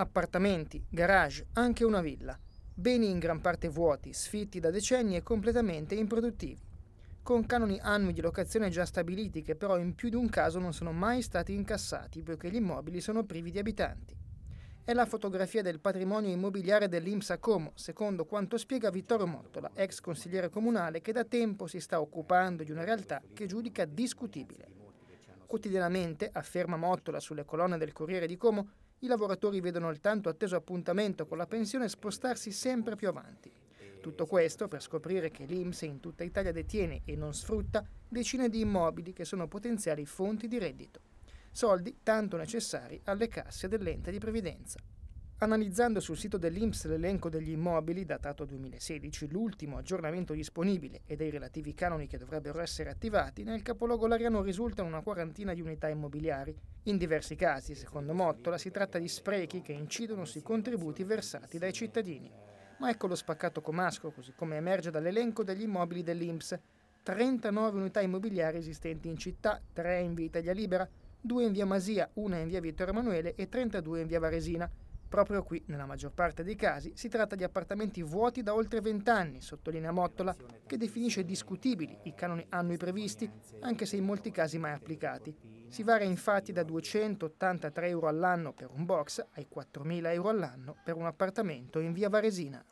Appartamenti, garage, anche una villa. Beni in gran parte vuoti, sfitti da decenni e completamente improduttivi. Con canoni annui di locazione già stabiliti che però in più di un caso non sono mai stati incassati poiché gli immobili sono privi di abitanti. È la fotografia del patrimonio immobiliare dell'Imsa Como, secondo quanto spiega Vittorio Mottola, ex consigliere comunale che da tempo si sta occupando di una realtà che giudica discutibile. Quotidianamente, afferma Mottola sulle colonne del Corriere di Como, i lavoratori vedono il tanto atteso appuntamento con la pensione spostarsi sempre più avanti. Tutto questo per scoprire che l'IMSE in tutta Italia detiene e non sfrutta decine di immobili che sono potenziali fonti di reddito. Soldi tanto necessari alle casse dell'ente di previdenza. Analizzando sul sito dell'Inps l'elenco degli immobili datato 2016, l'ultimo aggiornamento disponibile e dei relativi canoni che dovrebbero essere attivati, nel capoluogo Lariano risultano una quarantina di unità immobiliari. In diversi casi, secondo Mottola, si tratta di sprechi che incidono sui contributi versati dai cittadini. Ma ecco lo spaccato comasco, così come emerge dall'elenco degli immobili dell'Inps. 39 unità immobiliari esistenti in città, 3 in via Italia Libera, 2 in via Masia, 1 in via Vittorio Emanuele e 32 in via Varesina. Proprio qui, nella maggior parte dei casi, si tratta di appartamenti vuoti da oltre vent'anni, sottolinea Mottola, che definisce discutibili i canoni annui previsti, anche se in molti casi mai applicati. Si varia infatti da 283 euro all'anno per un box ai 4.000 euro all'anno per un appartamento in via Varesina.